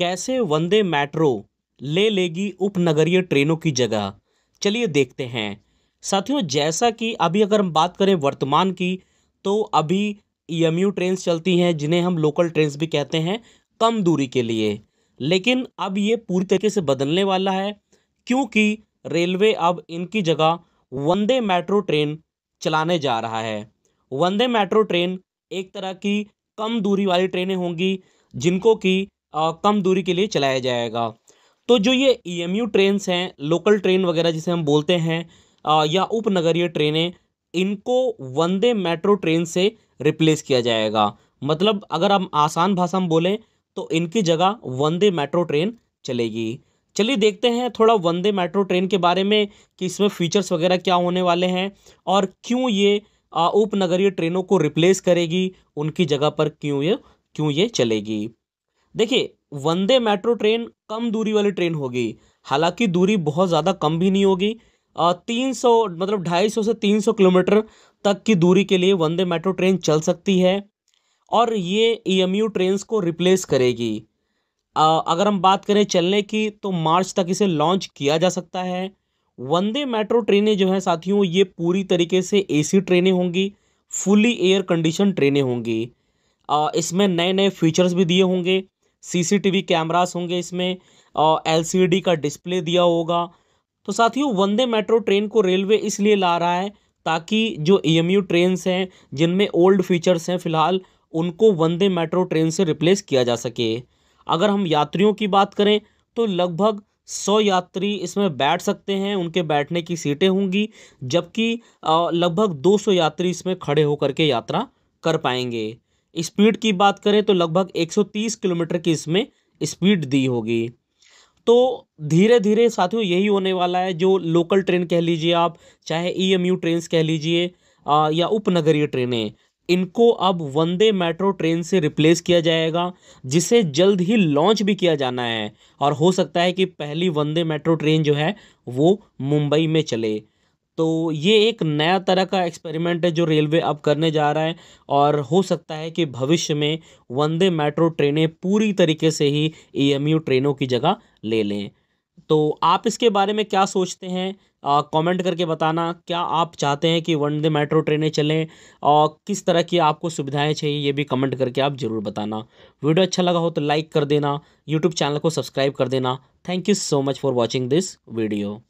कैसे वंदे मेट्रो ले लेगी उपनगरीय ट्रेनों की जगह चलिए देखते हैं साथियों जैसा कि अभी अगर हम बात करें वर्तमान की तो अभी ई e ट्रेन चलती हैं जिन्हें हम लोकल ट्रेन भी कहते हैं कम दूरी के लिए लेकिन अब ये पूरी तरीके से बदलने वाला है क्योंकि रेलवे अब इनकी जगह वंदे मेट्रो ट्रेन चलाने जा रहा है वंदे मेट्रो ट्रेन एक तरह की कम दूरी वाली ट्रेनें होंगी जिनको कि कम दूरी के लिए चलाया जाएगा तो जो ये ई एम यू ट्रेन्स हैं लोकल ट्रेन वगैरह जिसे हम बोलते हैं या उपनगरीय ट्रेनें इनको वंदे मेट्रो ट्रेन से रिप्लेस किया जाएगा मतलब अगर हम आसान भाषा में बोलें तो इनकी जगह वंदे मेट्रो ट्रेन चलेगी चलिए देखते हैं थोड़ा वंदे मेट्रो ट्रेन के बारे में कि इसमें फीचर्स वगैरह क्या होने वाले हैं और क्यों ये उपनगरीय ट्रेनों को रिप्लेस करेगी उनकी जगह पर क्यों ये क्यों ये चलेगी देखिए वंदे मेट्रो ट्रेन कम दूरी वाली ट्रेन होगी हालांकि दूरी बहुत ज़्यादा कम भी नहीं होगी तीन सौ मतलब ढाई सौ से तीन सौ किलोमीटर तक की दूरी के लिए वंदे मेट्रो ट्रेन चल सकती है और ये E e M U train को रिप्लेस करेगी आ, अगर हम बात करें चलने की तो मार्च तक इसे लॉन्च किया जा सकता है वंदे मेट्रो ट्रेनें जो हैं साथियों ये पूरी तरीके से सी ट्रेनें होंगी फुली एयर कंडीशन ट्रेनें होंगी इसमें नए नए फीचर्स भी दिए होंगे सीसीटीवी कैमरास होंगे इसमें एलसीडी का डिस्प्ले दिया होगा तो साथियों वंदे मेट्रो ट्रेन को रेलवे इसलिए ला रहा है ताकि जो ई एम यू ट्रेन्स हैं जिनमें ओल्ड फीचर्स हैं फिलहाल उनको वंदे मेट्रो ट्रेन से रिप्लेस किया जा सके अगर हम यात्रियों की बात करें तो लगभग सौ यात्री इसमें बैठ सकते हैं उनके बैठने की सीटें होंगी जबकि लगभग सौ यात्री इसमें खड़े होकर के यात्रा कर पाएंगे स्पीड की बात करें तो लगभग 130 किलोमीटर की इसमें स्पीड दी होगी तो धीरे धीरे साथियों यही होने वाला है जो लोकल ट्रेन कह लीजिए आप चाहे E e M U train कह लीजिए या उपनगरीय ट्रेनें इनको अब वंदे मेट्रो ट्रेन से रिप्लेस किया जाएगा जिसे जल्द ही लॉन्च भी किया जाना है और हो सकता है कि पहली वंदे मेट्रो ट्रेन जो है वो मुंबई में चले तो ये एक नया तरह का एक्सपेरिमेंट है जो रेलवे अब करने जा रहा है और हो सकता है कि भविष्य में वंदे मेट्रो ट्रेनें पूरी तरीके से ही ई ट्रेनों की जगह ले लें तो आप इसके बारे में क्या सोचते हैं कमेंट करके बताना क्या आप चाहते हैं कि वनडे मेट्रो ट्रेनें चलें और किस तरह की आपको सुविधाएं चाहिए ये भी कमेंट करके आप ज़रूर बताना वीडियो अच्छा लगा हो तो लाइक कर देना यूट्यूब चैनल को सब्सक्राइब कर देना thank you so much for watching this video